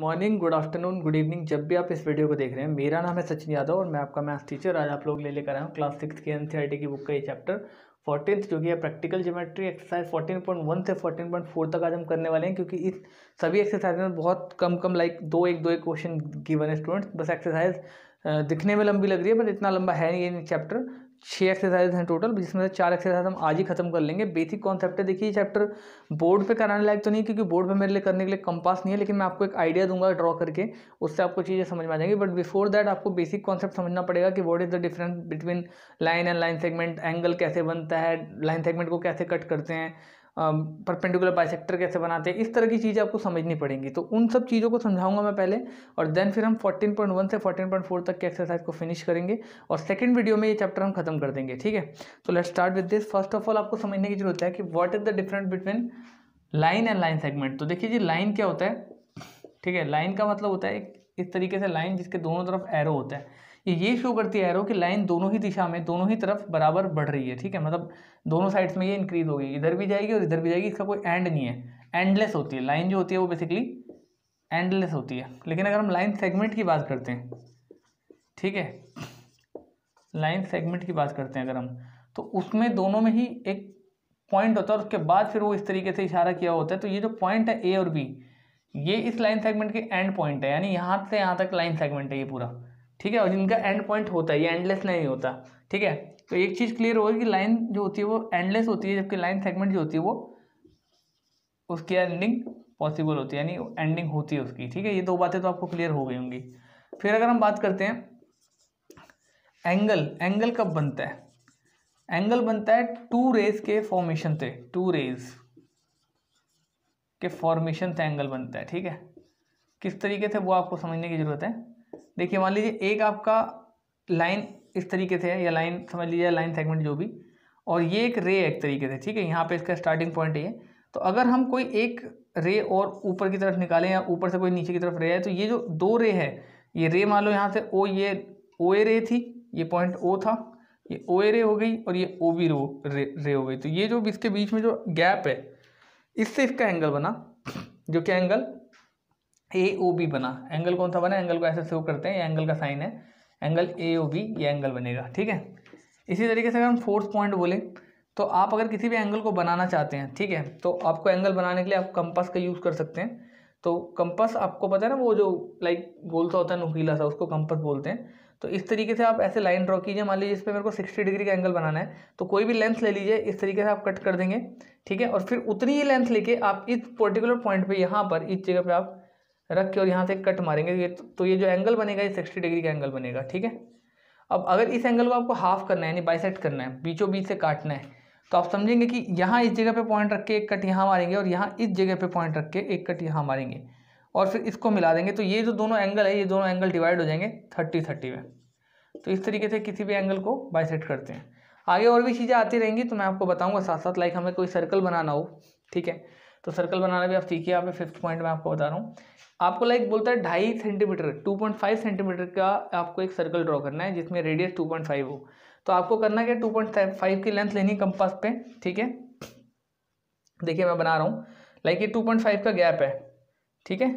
morning good afternoon good evening जब भी आप इस वीडियो को देख रहे हैं मेरा नाम है सचिन यादव और मैं आपका मैथ्स टीचर आज आप लोग ले लेकर आया हूँ क्लास सिक्स के एन e की बुक का ये चैप्टर फोर्टीन जो कि है practical geometry exercise fourteen point one से फोर्टीन पॉइंट फोर तक आज हम करने वाले हैं क्योंकि इस सभी एक्सरसाइज में बहुत कम कम लाइक दो एक दो एक क्वेश्चन गिवन है स्टूडेंट्स बस एक्सरसाइज दिखने में लंबी लग रही है बट इतना लंबा है नहीं ये चैप्टर छः एक्सरसाइज हैं टोटल जिसमें से चार एक्सरसाइज हम आज ही खत्म कर लेंगे बेसिक कॉन्सेप्ट है देखिए चैप्टर बोर्ड पे कराने लायक तो नहीं क्योंकि बोर्ड पे मेरे लिए करने के लिए कंपास नहीं है लेकिन मैं आपको एक आइडिया दूंगा ड्रॉ करके उससे आपको चीज़ें समझ में आ जाएंगी बट बिफोर दैट आपको बेसिक कॉन्सेप्ट समझना पड़ेगा कि what is the difference between line and line segment angle कैसे बनता है लाइन सेगमेंट को कैसे कट करते हैं परपेंडिकुलर बाइसेक्टर कैसे बनाते हैं इस तरह की चीज़ें आपको समझनी पड़ेंगी तो उन सब चीज़ों को समझाऊंगा मैं पहले और देन फिर हम 14.1 से 14.4 तक की एक्सरसाइज को फिनिश करेंगे और सेकेंड वीडियो में ये चैप्टर हम खत्म कर देंगे ठीक है तो let start with this first of all आपको समझने की जरूरत है कि what is the difference between line and line segment तो देखिए जी लाइन क्या होता है ठीक है लाइन का मतलब होता है इस तरीके से लाइन जिसके दोनों तरफ एरो होता है ये शो करती है एरो कि लाइन दोनों ही दिशा में दोनों ही तरफ बराबर बढ़ रही है ठीक है मतलब दोनों साइड्स में ये इंक्रीज होगी इधर भी जाएगी और इधर भी जाएगी इसका कोई एंड नहीं है एंडलेस होती है लाइन जो होती है वो बेसिकली एंडलेस होती है लेकिन अगर हम लाइन सेगमेंट की बात करते हैं ठीक है लाइन सेगमेंट की बात करते हैं अगर हम तो उसमें दोनों में ही एक पॉइंट होता है और उसके बाद फिर वो इस तरीके से इशारा किया होता है तो ये जो पॉइंट है ए और बी ये इस लाइन सेगमेंट के एंड पॉइंट है यानी यहाँ से यहाँ तक लाइन सेगमेंट है ये पूरा ठीक है और जिनका एंड पॉइंट होता है ये एंडलेस नहीं होता ठीक है तो एक चीज़ क्लियर होगी कि लाइन जो होती है वो एंडलेस होती है जबकि लाइन सेगमेंट जो होती है वो उसकी एंडिंग पॉसिबल होती है यानी एंडिंग होती है उसकी ठीक है ये दो बातें तो आपको क्लियर हो गई होंगी फिर अगर हम बात करते हैं एंगल एंगल कब बनता है एंगल बनता है टू रेज के फॉर्मेशन से टू रेज के फॉर्मेशन से एंगल बनता है ठीक है किस तरीके से वो आपको समझने की ज़रूरत है देखिए मान लीजिए एक आपका लाइन इस तरीके से है या लाइन समझ लीजिए लाइन सेगमेंट जो भी और ये एक रे एक तरीके से ठीक है यहाँ पे इसका स्टार्टिंग पॉइंट ये तो अगर हम कोई एक रे और ऊपर की तरफ निकालें या ऊपर से कोई नीचे की तरफ रे है तो ये जो दो रे है ये रे मान लो यहाँ से ओ ये ओ ए रे थी ये पॉइंट ओ था ये ओ ए रे हो गई और ये ओ बी रो रे रे हो गई तो ये जो इसके बीच में जो गैप है इससे इसका एंगल बना जो कि एंगल ए ओ बी बना एंगल कौन सा बना एंगल को ऐसे शो करते हैं एंगल का साइन है एंगल ए ओ बी ये एंगल बनेगा ठीक है इसी तरीके से अगर हम फोर्थ पॉइंट बोले तो आप अगर किसी भी एंगल को बनाना चाहते हैं ठीक है तो आपको एंगल बनाने के लिए आप कंपास का यूज़ कर सकते हैं तो कंपास आपको पता है ना वो जो लाइक गोल सा होता है नुकीला सा उसको कंपास बोलते हैं तो इस तरीके से आप ऐसे लाइन ड्रॉ कीजिए मान लीजिए इस पर मेरे को सिक्सटी डिग्री का एंगल बनाना है तो कोई भी लेंथ ले लीजिए इस तरीके से आप कट कर देंगे ठीक है और फिर उतनी ही लेंथ लेके आप इस पर्टिकुलर पॉइंट पर यहाँ पर इस जगह पर आप रख के और यहाँ से कट मारेंगे ये तो, तो ये जो एंगल बनेगा ये सिक्सटी डिग्री का एंगल बनेगा ठीक है अब अगर इस एंगल को आपको हाफ करना है यानी बाइसेट करना है बीचों बीच से काटना है तो आप समझेंगे कि यहाँ इस जगह पे पॉइंट रख के एक कट यहाँ मारेंगे और यहाँ इस जगह पे पॉइंट रख के एक कट यहाँ मारेंगे और फिर इसको मिला देंगे तो ये जो दोनों एंगल है ये दोनों एंगल डिवाइड हो जाएंगे थर्टी थर्टी में तो इस तरीके से किसी भी एंगल को बाइसेट करते हैं आगे और भी चीज़ें आती रहेंगी तो मैं आपको बताऊँगा साथ साथ लाइक हमें कोई सर्कल बनाना हो ठीक है तो सर्कल बनाना भी आप सीखिए आपने फिफ्थ पॉइंट में आपको बता रहा हूँ आपको लाइक बोलता है ढाई centimetre two point five centimetre का आपको एक सर्कल ड्रॉ करना है जिसमें रेडियस टू पॉइंट फाइव हो तो आपको करना क्या टू पॉइंट फाइव की लेंथ लेनी कंपास पे ठीक है देखिए मैं बना रहा हूँ लाइक ये टू पॉइंट फाइव का गैप है ठीक है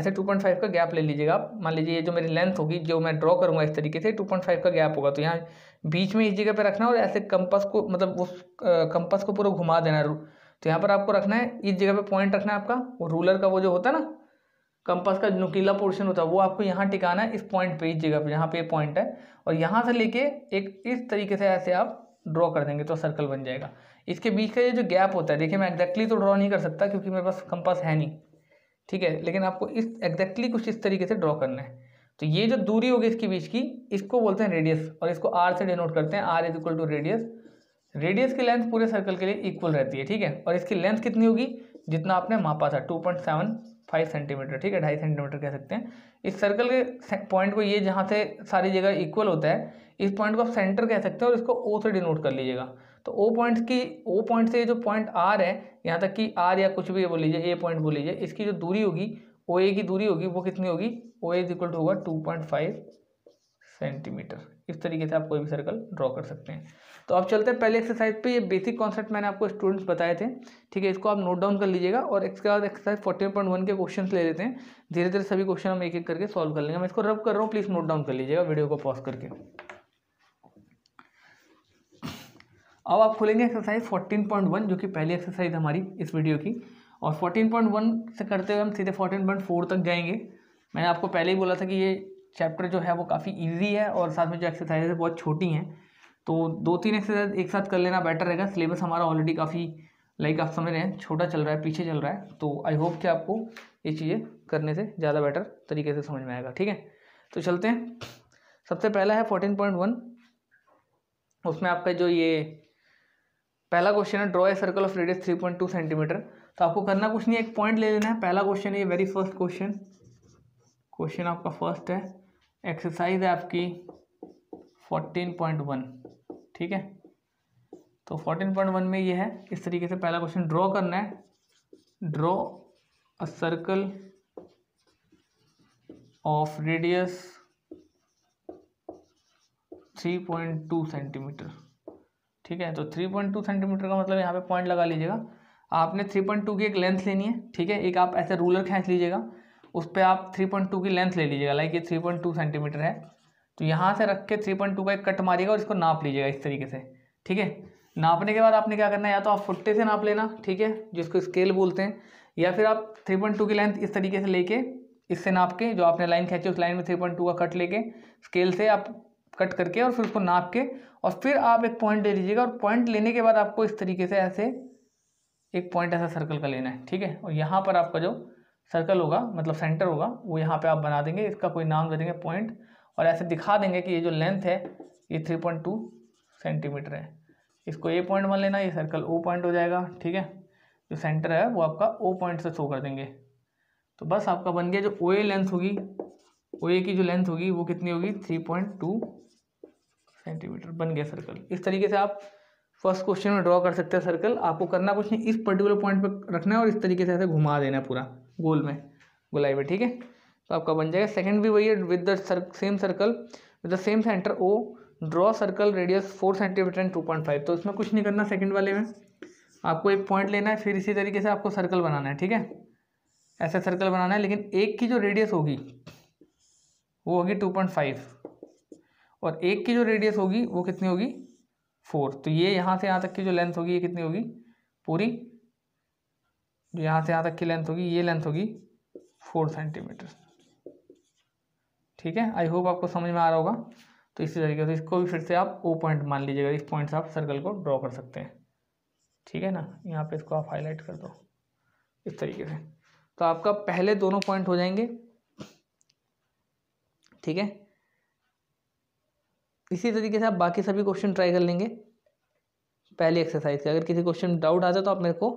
ऐसे टू पॉइंट फाइव का गैप ले लीजिएगा आप मान लीजिए ये जो मेरी लेंथ होगी जो मैं ड्रॉ करूँगा इस तरीके से टू पॉइंट फाइव का गैप होगा तो यहाँ बीच में इस जगह पर रखना और ऐसे कंपस को मतलब उस कंपस को पूरा घुमा देना तो यहाँ पर आपको रखना है इस जगह पे पॉइंट रखना है आपका वो रूलर का वो जो होता है ना कंपास का नुकीला पोर्शन होता है वो आपको यहाँ टिकाना है इस पॉइंट पे इस जगह पे जहाँ पे पॉइंट है और यहाँ से लेके एक इस तरीके से ऐसे आप ड्रॉ कर देंगे तो सर्कल बन जाएगा इसके बीच का ये जो गैप होता है देखिए मैं एग्जैक्टली तो ड्रॉ नहीं कर सकता क्योंकि मेरे पास कंपास है नहीं ठीक है लेकिन आपको इस एग्जैक्टली कुछ इस तरीके से ड्रॉ करना है तो ये जो दूरी होगी इसके बीच की इसको बोलते हैं रेडियस और इसको आर से डिनोट करते हैं R is equal to radius radius की लेंथ पूरे सर्कल के लिए इक्वल रहती है ठीक है और इसकी लेंथ कितनी होगी जितना आपने मापा था two point seven five centimetre ठीक है ढाई सेंटीमीटर कह सकते हैं इस सर्कल के पॉइंट को ये जहाँ से सारी जगह इक्वल होता है इस पॉइंट को आप सेंटर कह सकते हैं और इसको ओ से डिनोट कर लीजिएगा तो ओ पॉइंट की ओ पॉइंट से जो पॉइंट आर है यहाँ तक कि आर या कुछ भी बोल लीजिए ए पॉइंट बोल लीजिए इसकी जो दूरी होगी ओ ए की दूरी होगी वो कितनी होगी ओ ए इक्वल टू होगा टू पॉइंट फाइव सेंटीमीटर इस तरीके से आप कोई भी सर्कल ड्रॉ कर सकते हैं तो अब चलते हैं पहले एक्सरसाइज पे ये बेसिक कॉन्सेप्ट मैंने आपको स्टूडेंट्स बताए थे ठीक है इसको आप नोट डाउन कर लीजिएगा और इसके बाद एक्सरसाइज फोर्टीन पॉइंट वन के क्वेश्चन ले लेते हैं धीरे धीरे सभी क्वेश्चन हम एक एक करके सॉल्व कर लेंगे मैं इसको रब कर रहा हूँ प्लीज़ नोट डाउन कर लीजिएगा वीडियो को पॉज करके अब आप खोलेंगे एक्सरसाइज फोर्टीन पॉइंट वन जो कि पहली एक्सरसाइज हमारी इस वीडियो की और फोर्टीन पॉइंट वन से करते हुए हम सीधे फोर्टीन पॉइंट फोर तक जाएंगे मैंने आपको पहले ही बोला था कि ये चैप्टर जो है वो काफ़ी ईजी है और साथ में जो एक्सरसाइज है बहुत छोटी हैं तो दो तीन एक्सरसाइज एक साथ कर लेना बेटर रहेगा सिलेबस हमारा ऑलरेडी काफ़ी लाइक आप समझ रहे हैं छोटा चल रहा है पीछे चल रहा है तो आई होप कि आपको ये चीज़ें करने से ज़्यादा बेटर तरीके से समझ में आएगा ठीक है तो चलते हैं सबसे पहला है फोर्टीन पॉइंट वन उसमें आपका जो ये पहला क्वेश्चन है draw a circle of radius three point two centimetre तो आपको करना कुछ नहीं एक पॉइंट ले लेना है पहला क्वेश्चन ये वेरी फर्स्ट क्वेश्चन क्वेश्चन आपका फर्स्ट है एक्सरसाइज है आपकी फोर्टीन पॉइंट वन ठीक है तो फोर्टीन पॉइंट वन में ये है इस तरीके से पहला क्वेश्चन ड्रॉ करना है draw a circle of radius three point two centimetre ठीक है तो थ्री पॉइंट टू सेंटीमीटर का मतलब यहाँ पे पॉइंट लगा लीजिएगा आपने थ्री पॉइंट टू की एक लेंथ लेनी है ठीक है एक आप ऐसे रूलर खींच लीजिएगा उस पर आप थ्री पॉइंट टू की लेंथ ले लीजिएगा लाइक ये थ्री पॉइंट टू सेंटीमीटर है तो यहाँ से रख के थ्री पॉइंट टू का एक कट मारिएगा और इसको नाप लीजिएगा इस तरीके से ठीक है नापने के बाद आपने क्या करना है या तो आप फुट्टे से नाप लेना ठीक है जिसको स्केल बोलते हैं या फिर आप थ्री पॉइंट टू की लेंथ इस तरीके से लेके इससे नाप के जो आपने लाइन खींची उस लाइन में थ्री पॉइंट टू का कट लेके स्केल से आप कट करके और फिर उसको नाप के और फिर आप एक पॉइंट ले लीजिएगा और पॉइंट लेने के बाद आपको इस तरीके से ऐसे एक पॉइंट ऐसा सर्कल का लेना है ठीक है और यहाँ पर आपका जो सर्कल होगा मतलब सेंटर होगा वो यहाँ पे आप बना देंगे इसका कोई नाम दे देंगे पॉइंट और ऐसे दिखा देंगे कि ये जो लेंथ है ये थ्री पॉइंट टू सेंटीमीटर है इसको ए पॉइंट मान लेना ये सर्कल ओ पॉइंट हो जाएगा ठीक है जो सेंटर है वो आपका ओ पॉइंट से शो कर देंगे तो बस आपका बन गया जो ओ ए लेंथ होगी ओ ए की जो लेंथ होगी वो कितनी होगी थ्री पॉइंट टू सेंटीमीटर बन गया सर्कल इस तरीके से आप फर्स्ट क्वेश्चन में ड्रॉ कर सकते हैं सर्कल आपको करना कुछ नहीं इस पर्टिकुलर पॉइंट पर रखना है और इस तरीके से ऐसे घुमा देना पूरा गोल में गोलाई में ठीक है तो आपका बन जाएगा सेकंड भी वही है with the same circle with the same centre O draw circle radius four centimetre and two point five तो इसमें कुछ नहीं करना सेकंड वाले में आपको एक पॉइंट लेना है फिर इसी तरीके से आपको सर्कल बनाना है ठीक है ऐसा सर्कल बनाना है लेकिन एक की जो रेडियस होगी वो होगी टू पॉइंट फाइव और एक की जो रेडियस होगी वो कितनी होगी फोर तो ये यहाँ से यहाँ तक की जो लेंथ होगी ये कितनी होगी पूरी जो यहाँ से यहाँ तक की लेंथ होगी ये लेंथ होगी फोर सेंटीमीटर ठीक है आई होप आपको समझ में आ रहा होगा तो इसी तरीके से इसको भी फिर से आप ओ पॉइंट मान लीजिएगा इस पॉइंट से आप सर्कल को ड्रॉ कर सकते हैं ठीक है ना यहाँ पे इसको आप हाईलाइट कर दो इस तरीके से तो आपका पहले दोनों पॉइंट हो जाएंगे ठीक है इसी तरीके से आप बाकी सभी क्वेश्चन ट्राई कर लेंगे पहली एक्सरसाइज के अगर किसी क्वेश्चन डाउट आता जाए तो आप मेरे को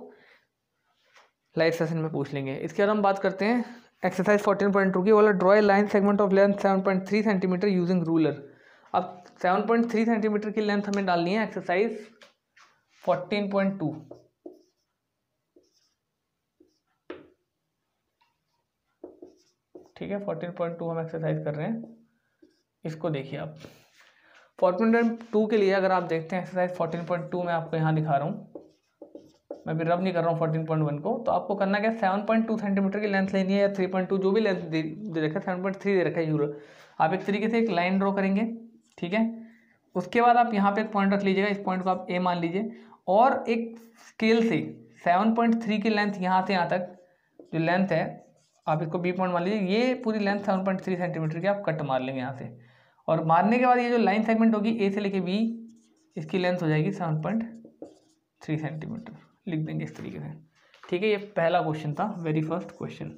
लाइव सेशन में पूछ लेंगे इसके बाद हम बात करते हैं एक्सरसाइज फोर्टीन पॉइंट टू की वाला draw a line segment of length seven point three centimetre using ruler अब सेवन पॉइंट थ्री सेंटीमीटर की लेंथ हमें डालनी है एक्सरसाइज फोर्टीन पॉइंट टू ठीक है फोर्टीन पॉइंट टू हम एक्सरसाइज कर रहे हैं इसको देखिए आप फोर्टीन पॉइंट टू के लिए अगर आप देखते हैं एक्सरसाइज फोर्टीन पॉइंट टू मैं आपको यहाँ दिखा रहा हूँ मैं भी रब नहीं कर रहा हूँ फोर्टीन पॉइंट वन को तो आपको करना क्या सेवन पॉइंट टू सेंटीमीटर की लेंथ लेनी है या थ्री पॉइंट टू जो भी लेंथ दे रखा है सेवन पॉइंट थ्री दे रखा है यूरो आप एक तरीके से एक लाइन ड्रॉ करेंगे ठीक है उसके बाद आप यहाँ पे एक पॉइंट रख लीजिएगा इस पॉइंट को आप ए मान लीजिए और एक स्केल से सेवन पॉइंट थ्री की लेंथ यहाँ से यहाँ तक जो लेंथ है आप इसको बी पॉइंट मान लीजिए ये पूरी length seven point three centimetre की आप कट मार लेंगे यहाँ से और मारने के बाद ये जो लाइन सेगमेंट होगी ए से लेके बी इसकी लेंथ हो जाएगी सेवन पॉइंट थ्री सेंटीमीटर लिख देंगे इस तरीके से ठीक है ये पहला क्वेश्चन था वेरी फर्स्ट क्वेश्चन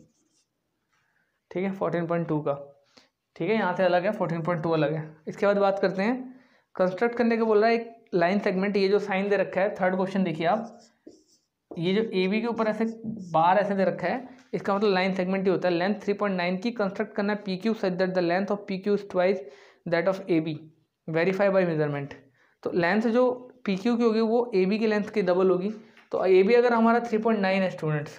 ठीक है फोर्टीन पॉइंट टू का ठीक है यहाँ से अलग है फोर्टीन पॉइंट टू अलग है इसके बाद बात करते हैं कंस्ट्रक्ट करने के बोल रहा है एक लाइन सेगमेंट ये जो साइन दे रखा है थर्ड क्वेश्चन देखिए आप ये जो ए बी के ऊपर ऐसे बार ऐसे दे रखा है इसका मतलब लाइन सेगमेंट ही होता है लेंथ थ्री पॉइंट नाइन की कंस्ट्रक्ट करना है P Q such that the length of P Q is twice that of A B verify by measurement तो लेंथ जो पी क्यू की होगी वो ए बी की लेंथ की डबल होगी तो ये भी अगर हमारा थ्री पॉइंट नाइन है स्टूडेंट्स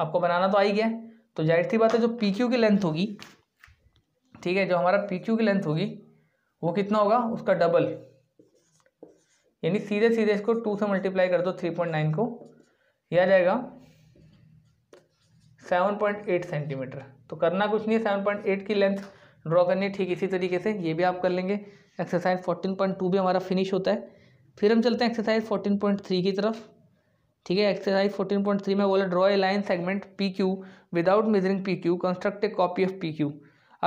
आपको बनाना तो आ ही गया तो जाहिर सी बात है जो पी क्यू की लेंथ होगी ठीक है जो हमारा पी क्यू की लेंथ होगी वो कितना होगा उसका डबल यानी सीधे सीधे इसको टू से मल्टीप्लाई कर दो थ्री पॉइंट नाइन को यह आ जाएगा सेवन पॉइंट एट सेंटीमीटर तो करना कुछ नहीं है सेवन पॉइंट एट की लेंथ ड्रॉ करनी है ठीक इसी तरीके से ये भी आप कर लेंगे एक्सरसाइज फोर्टीन पॉइंट टू भी हमारा फिनिश होता है फिर हम चलते हैं एक्सरसाइज फोर्टीन पॉइंट थ्री की तरफ ठीक है एक्सरसाइज 14.3 में बोला draw a line segment P Q without measuring P Q construct a copy of P Q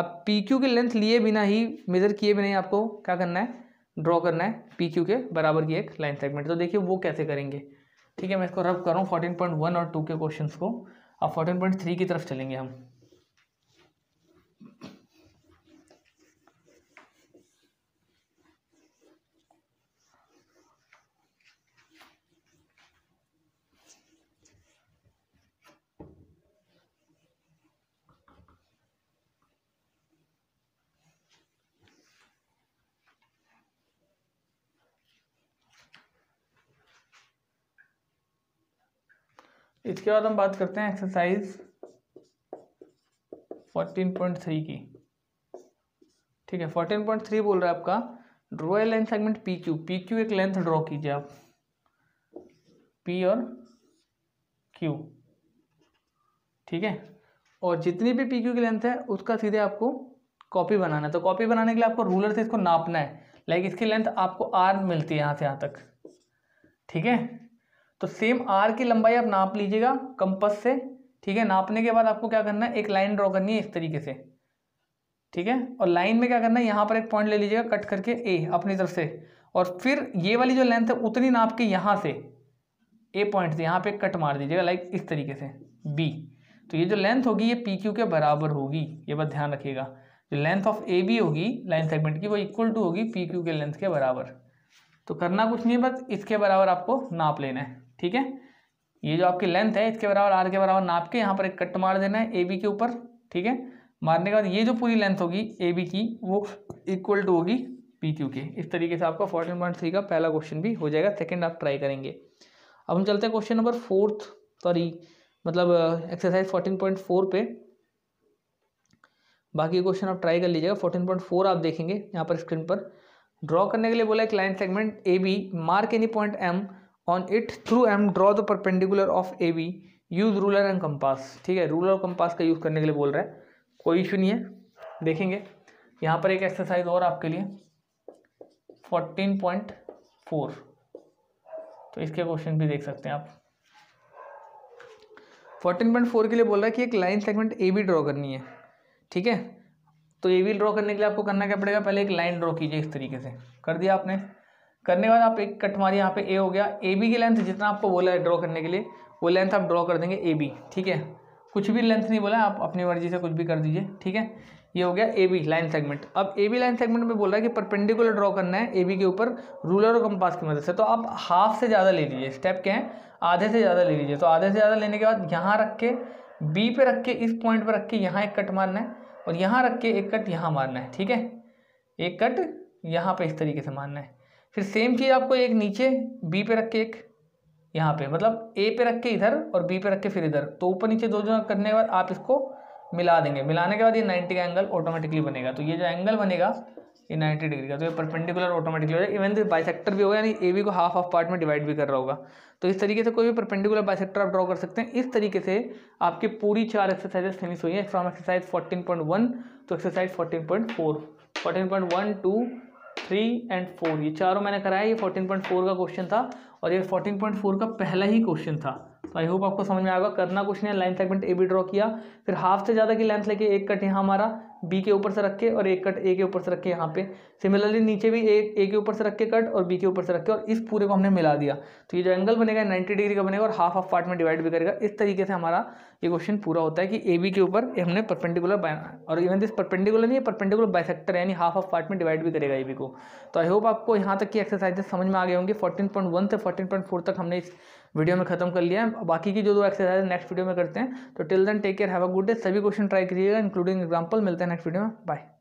अब पी क्यू की लेंथ लिए बिना ही मेजर किए बिना ही आपको क्या करना है ड्रॉ करना है पी क्यू के बराबर की एक लाइन सेगमेंट तो देखिए वो कैसे करेंगे ठीक है मैं इसको रब कर रहा हूँ फोर्टीन पॉइंट वन और टू के क्वेश्चन को अब फोर्टीन पॉइंट थ्री की तरफ चलेंगे हम इसके बाद हम बात करते हैं एक्सरसाइज 14.3 की ठीक है 14.3 बोल रहा है आपका draw a length segment P Q P Q एक लेंथ ड्रॉ कीजिए आप पी और क्यू ठीक है और जितनी भी पी क्यू की लेंथ है उसका सीधे आपको कॉपी बनाना है तो कॉपी बनाने के लिए आपको रूलर से इसको नापना है लाइक इसकी लेंथ आपको आर मिलती है यहाँ से यहाँ तक ठीक है तो सेम आर की लंबाई आप नाप लीजिएगा कंपस से ठीक है नापने के बाद आपको क्या करना है एक लाइन ड्रॉ करनी है इस तरीके से ठीक है और लाइन में क्या करना है यहाँ पर एक पॉइंट ले लीजिएगा कट करके ए अपनी तरफ से और फिर ये वाली जो लेंथ है उतनी नाप के यहाँ से ए पॉइंट से यहाँ पे कट मार दीजिएगा लाइक इस तरीके से बी तो ये जो लेंथ होगी ये पी क्यू के बराबर होगी ये बात ध्यान रखिएगा जो लेंथ ऑफ ए बी होगी लाइन सेगमेंट की वो इक्वल टू होगी पी क्यू के लेंथ के बराबर तो करना कुछ नहीं बस इसके बराबर आपको नाप लेना है ठीक है ये जो आपकी लेंथ है इसके बराबर आर के बराबर नाप के यहाँ पर एक कट मार देना है ए बी के ऊपर ठीक है मारने के बाद ये जो पूरी लेंथ होगी ए बी की वो इक्वल टू होगी पी क्यू के इस तरीके से आपका फोर्टीन पॉइंट थ्री का पहला क्वेश्चन भी हो जाएगा सेकेंड आप ट्राई करेंगे अब हम चलते हैं क्वेश्चन नंबर फोर्थ सॉरी मतलब एक्सरसाइज फोर्टीन पॉइंट फोर पे बाकी क्वेश्चन आप ट्राई कर लीजिएगा फोर्टीन पॉइंट फोर आप देखेंगे यहाँ पर स्क्रीन पर ड्रॉ करने के लिए बोला है client segment A B mark any point M on it through M draw the perpendicular of A B use ruler and compass ठीक है रूलर और कंपास का यूज़ करने के लिए बोल रहा है कोई इशू नहीं है देखेंगे यहाँ पर एक एक्सरसाइज और आपके लिए फोर्टीन पॉइंट फोर तो इसके क्वेश्चन भी देख सकते हैं आप फोर्टीन पॉइंट फोर के लिए बोल रहा है कि एक line segment A B draw करनी है ठीक है तो ए बी ड्रॉ करने के लिए आपको करना क्या पड़ेगा पहले एक लाइन ड्रॉ कीजिए इस तरीके से कर दिया आपने करने के बाद आप एक कट मारिए यहाँ पे ए हो गया ए बी की लेंथ जितना आपको बोला है ड्रॉ करने के लिए वो लेंथ आप ड्रॉ कर देंगे ए बी ठीक है कुछ भी लेंथ नहीं बोला आप अपनी मर्जी से कुछ भी कर दीजिए ठीक है ये हो गया ए बी लाइन सेगमेंट अब ए बी लाइन सेगमेंट में बोल रहा है कि परपेंडिकुलर ड्रॉ करना है ए बी के ऊपर रूलर और कंपास की मदद से तो आप हाफ से ज़्यादा ले लीजिए स्टेप क्या है आधे से ज़्यादा ले लीजिए तो आधे से ज़्यादा लेने के बाद यहाँ रख के बी पे रख के इस पॉइंट पर रख के यहाँ एक कट मारना है और यहाँ रख के एक कट यहाँ मारना है ठीक है एक कट यहाँ पर इस तरीके से मारना है फिर सेम चीज़ आपको एक नीचे बी पे रख के एक यहाँ पे मतलब ए पे रख के इधर और बी पे रख के फिर इधर तो ऊपर नीचे दो जो करने के बाद आप इसको मिला देंगे मिलाने के बाद ये 90 का एंगल ऑटोमेटिकली बनेगा तो ये जो एंगल बनेगा ये 90 डिग्री का तो ये परपेंडिकुलर ऑटोमेटिकली हो जाएगा इवन बाइसेक्टर तो भी होगा यानी ए बी को हाफ ऑफ पार्ट में डिवाइड भी कर रहा होगा तो इस तरीके से कोई भी परपेंडिकुलर बाइसेक्टर आप ड्रॉ कर सकते हैं इस तरीके से आपकी पूरी चार एक्सरसाइजेस फिनिश हुई है from exercise fourteen point one तो exercise fourteen point four fourteen point one two three and four ये चारों मैंने कराया ये फोर्टीन पॉइंट फोर का क्वेश्चन था और ये फोर्टीन पॉइंट फोर का पहला ही क्वेश्चन था तो आई होप आपको समझ में आएगा करना कुछ नहीं है line segment A B draw किया फिर हाफ से ज़्यादा की लेंथ लेके एक कट यहाँ हमारा बी के ऊपर से रख के और एक कट ए के ऊपर से रख के यहाँ पे सिमिलरली नीचे भी ए ए के ऊपर से रख के कट और बी के ऊपर से रख के और इस पूरे को हमने मिला दिया तो ये जो एंगल बनेगा नाइन्टी डिग्री का बनेगा और हाफ हाफ पार्ट में डिवाइड भी करेगा इस तरीके से हमारा ये क्वेश्चन पूरा होता है कि ए बी के ऊपर हमने परपेंडिकुलर और इवन दिस परपेंडिकुलर नहीं परपेंडिकुलर बाइसेक्टर यानी हाफ ऑफ पार्ट में डिवाइड भी करेगा ए बी को तो आई होप आपको यहाँ तक की एक्सरसाइजेस समझ में आ गए होंगे फोर्टीन पॉइंट वन से फोर्टीन पॉइंट फोर तक हमने इस वीडियो में खत्म कर लिया है बाकी की जो दो एक्सरसाइज नेक्स्ट वीडियो में करते हैं तो till then take care have a good day सभी क्वेश्चन ट्राई करिएगा इंक्लूडिंग एग्जाम्पल मिलते हैं नेक्स्ट वीडियो में बाय